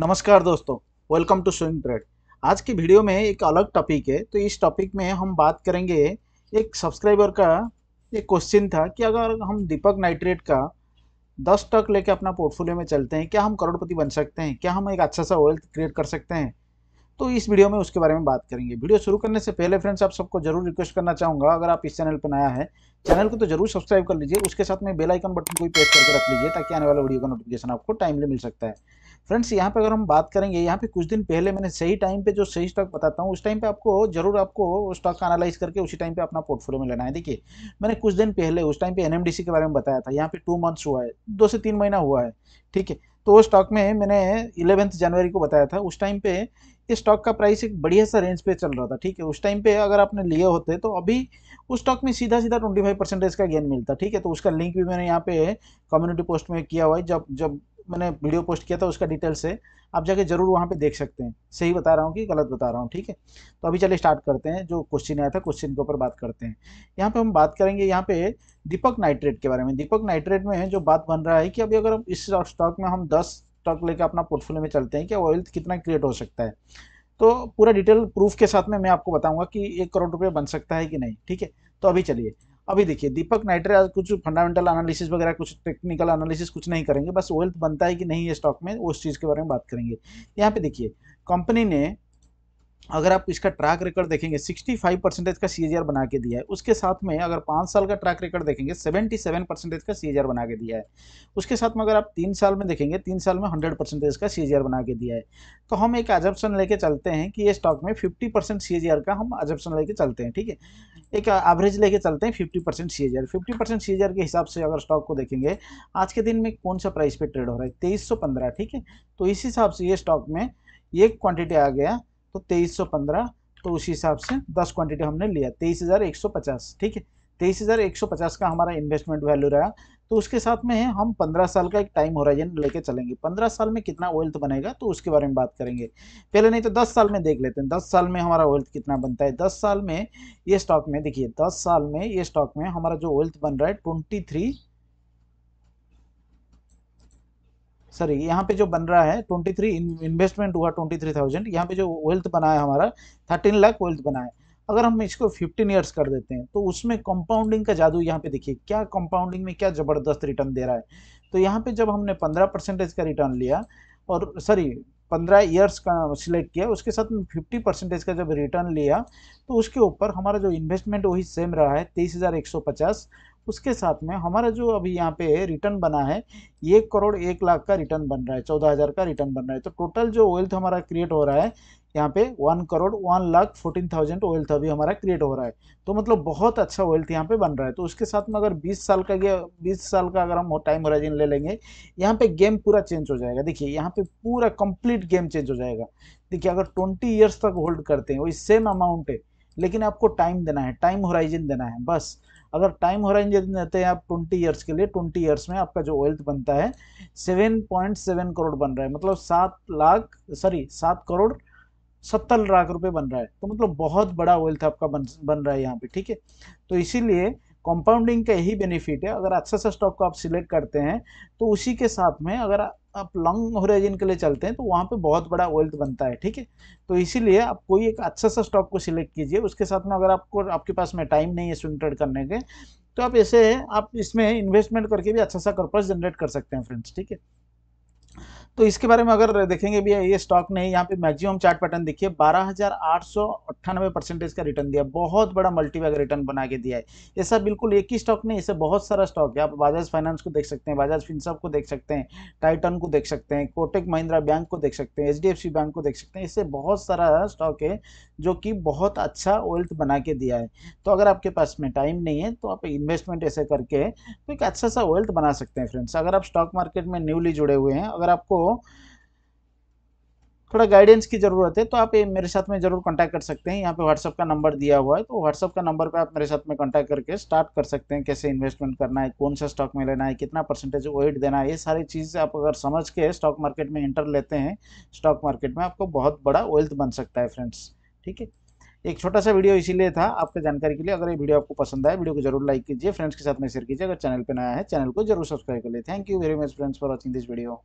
नमस्कार दोस्तों welcome to swing trade आज की वीडियो में एक अलग टॉपिक है तो इस टॉपिक में हम बात करेंगे एक सब्सक्राइबर का एक क्वेश्चन था कि अगर हम दीपक नाइट्रेट का दस स्टॉक लेके अपना पोर्टफोलियो में चलते हैं क्या हम करोड़पति बन सकते हैं क्या हम एक अच्छा सा वेल्थ क्रिएट कर सकते हैं तो इस वीडियो में उसके बारे में बात करेंगे वीडियो शुरू करने से पहले फ्रेंड्स आप सबको जरूर रिक्वेस्ट करना चाहूँगा अगर आप इस चैनल पर नया है चैनल को तो जरूर सब्सक्राइब कर लीजिए उसके साथ में बेल आइकन बटन को भी प्रेस करके रख लीजिए ताकि आने वाला वीडियो का नोटिफिकेशन आपको टाइमली मिल सकता है फ्रेंड्स यहाँ पे अगर हम बात करेंगे यहाँ पे कुछ दिन पहले मैंने सही टाइम पे जो सही स्टॉक बताता हूँ उस टाइम पे आपको जरूर आपको स्टॉक का एनालाइज करके उसी टाइम पे अपना पोर्टफोलियो में लेना है देखिए मैंने कुछ दिन पहले उस टाइम पे एनएमडीसी के बारे में बताया था यहाँ पे टू मंथ्स हुआ है दो से तीन महीना हुआ है ठीक है तो वो स्टॉक में मैंने इलेवेंथ जनवरी को बताया था उस टाइम पे इस स्टॉक का प्राइस एक बढ़िया सा रेंज पे चल रहा था ठीक है उस टाइम पे अगर आपने लिए होते तो अभी उस स्टॉक में सीधा सीधा ट्वेंटी फाइव परसेंटेज का गेन मिलता ठीक है तो उसका लिंक भी मैंने यहाँ पे कम्युनिटी पोस्ट में किया हुआ है जब जब मैंने वीडियो पोस्ट किया था उसका डिटेल्स है आप जाके जरूर वहाँ पे देख सकते हैं सही बता रहा हूँ कि गलत बता रहा हूँ ठीक है तो अभी चलिए स्टार्ट करते हैं जो क्वेश्चन आया था क्वेश्चन के ऊपर बात करते हैं यहाँ पे हम बात करेंगे यहाँ पे दीपक नाइट्रेट के बारे में दीपक नाइट्रेट में जो बात बन रहा है कि अभी अगर हम इस स्टॉक में हम दस स्टॉक लेकर अपना पोर्टफोलियो में चलते हैं कि ऑयल कितना क्रिएट हो सकता है तो पूरा डिटेल प्रूफ के साथ में मैं आपको बताऊँगा कि एक करोड़ रुपये बन सकता है कि नहीं ठीक है तो अभी चलिए अभी देखिए दीपक नाइट्रे कुछ फंडामेंटल एनालिसिस वगैरह कुछ टेक्निकल एनालिसिस कुछ नहीं करेंगे बस वेल्थ बनता है कि नहीं है स्टॉक में उस चीज़ के बारे में बात करेंगे यहाँ पे देखिए कंपनी ने अगर आप इसका ट्रैक रिकॉर्ड देखेंगे 65 परसेंटेज का सी बना के दिया है उसके साथ में अगर पाँच साल का ट्रैक रिकॉर्ड देखेंगे 77 परसेंटेज का सी बना के दिया है उसके साथ में अगर आप तीन साल में देखेंगे तीन साल में 100 परसेंटेज का सी बना के दिया है तो हम एक अजप्शन लेके चलते हैं कि ये स्टॉक में 50 परसेंट का हम अजप्शन लेके चलते हैं ठीक है एक एवरेज लेके चलते हैं 50 परसेंट सी एजर फिफ्टी परसेंट सी के हिसाब से अगर स्टॉक को देखेंगे आज के दिन में कौन सा प्राइस पे ट्रेड हो रहा है तेईस सौ पंद्रह ठीक है तो इस हिसाब से ये स्टॉक में एक क्वांटिटी आ गया तो तेईस सौ पंद्रह तो उसी हिसाब से दस क्वांटिटी हमने लिया तेईस हज़ार एक सौ पचास ठीक है तेईस हज़ार एक सौ पचास का हमारा इन्वेस्टमेंट वैल्यू रहा तो उसके साथ में है हम पंद्रह साल का एक टाइम होराइजन लेके चलेंगे पंद्रह साल में कितना वेल्थ बनेगा तो उसके बारे में बात करेंगे पहले नहीं तो दस साल में देख लेते हैं दस साल में हमारा वेल्थ कितना बनता है दस साल में ये स्टॉक में देखिए दस साल में ये स्टॉक में हमारा जो वेल्थ बन रहा है ट्वेंटी थ्री सॉरी यहाँ पे जो बन रहा है ट्वेंटी थ्री इन्वेस्टमेंट हुआ ट्वेंटी थ्री थाउजेंड यहाँ पे जो वेल्थ बना है हमारा थर्टीन लाख वेल्थ बना है अगर हम इसको 15 ईयर्स कर देते हैं तो उसमें कंपाउंडिंग का जादू यहाँ पे देखिए क्या कंपाउंडिंग में क्या ज़बरदस्त रिटर्न दे रहा है तो यहाँ पे जब हमने 15 परसेंटेज का रिटर्न लिया और सॉरी 15 ईयर्स का सिलेक्ट किया उसके साथ में फिफ्टी परसेंटेज का जब रिटर्न लिया तो उसके ऊपर हमारा जो इन्वेस्टमेंट वही सेम रहा है तेईस उसके साथ में हमारा जो अभी यहाँ पे रिटर्न बना है एक करोड़ एक लाख का रिटर्न बन रहा है चौदह हज़ार का रिटर्न बन रहा है तो टोटल जो वेल्थ हमारा क्रिएट हो रहा है यहाँ पे one crore one lakh fourteen thousand wealth अभी हमारा क्रिएट हो रहा है तो मतलब बहुत अच्छा वेल्थ यहाँ पे बन रहा है तो उसके साथ में अगर बीस साल का या बीस साल का अगर हम टाइम होराइजन ले लेंगे यहाँ पे गेम पूरा चेंज हो जाएगा देखिए यहाँ पे पूरा कंप्लीट गेम चेंज हो जाएगा देखिए अगर ट्वेंटी ईयर्स तक होल्ड करते हैं वही सेम अमाउंट है लेकिन आपको टाइम देना है टाइम होराइजन देना है बस अगर टाइम होराइजन देते हैं आप ट्वेंटी ईयर्स के लिए ट्वेंटी ईयर्स में आपका जो वेल्थ बनता है सेवन पॉइंट सेवन करोड़ बन रहा है मतलब सात लाख सॉरी सात करोड़ सत्तर लाख रुपए बन रहा है तो मतलब बहुत बड़ा वेल्थ आपका बन बन रहा है यहाँ पे ठीक है तो इसीलिए कंपाउंडिंग का यही बेनिफिट है अगर अच्छा सा स्टॉक को आप सिलेक्ट करते हैं तो उसी के साथ में अगर आप लॉन्ग होराइजन के लिए चलते हैं तो वहाँ पे बहुत बड़ा वेल्थ बनता है ठीक है तो इसीलिए आप कोई एक अच्छा सा स्टॉक को सिलेक्ट कीजिए उसके साथ में अगर आपको आपके पास में टाइम नहीं है स्विंग ट्रेड करने के तो आप ऐसे आप इसमें इन्वेस्टमेंट करके भी अच्छा सा कर्पज जनरेट कर सकते हैं फ्रेंड्स ठीक है तो इसके बारे में अगर देखेंगे भी ये स्टॉक ने यहाँ पे मैक्सिमम चार्ट पैटर्न देखिए बारह परसेंटेज का रिटर्न दिया बहुत बड़ा मल्टीबैग रिटर्न बना के दिया है ऐसा बिल्कुल एक ही स्टॉक नहीं ऐसे बहुत सारा स्टॉक है आप बजाज फाइनेंस को देख सकते हैं बजाज फिनसब को देख सकते हैं टाइटन को देख सकते हैं कोटेक महिंद्रा बैंक को देख सकते हैं एच बैंक को देख सकते हैं ऐसे बहुत सारा स्टॉक है जो कि बहुत अच्छा वेल्थ बना के दिया है तो अगर आपके पास में टाइम नहीं है तो आप इन्वेस्टमेंट ऐसे करके तो एक अच्छा सा वेल्थ बना सकते हैं फ्रेंड्स अगर आप स्टॉक मार्केट में न्यूली जुड़े हुए हैं अगर आपको थोड़ा गाइडेंस की ज़रूरत है तो आप मेरे साथ में ज़रूर कांटेक्ट कर सकते हैं यहाँ पे व्हाट्सअप का नंबर दिया हुआ है तो व्हाट्सअप का नंबर पे आप मेरे साथ में कांटेक्ट करके स्टार्ट कर सकते हैं कैसे इन्वेस्टमेंट करना है कौन सा स्टॉक में लेना है कितना परसेंटेज वेट देना है ये सारी चीज़ आप अगर समझ के स्टॉक मार्केट में इंटर लेते हैं स्टॉक मार्केट में आपको बहुत बड़ा वेल्थ बन सकता है फ्रेंड्स ठीक है एक छोटा सा वीडियो इसीलिए था आपके जानकारी के लिए अगर ये वीडियो आपको पसंद आए वीडियो को जरूर लाइक कीजिए फ्रेंड्स के साथ में शेयर कीजिए अगर चैनल पर नया है चैनल को जरूर सब्सक्राइब कर लिए thank you very much friends for watching this video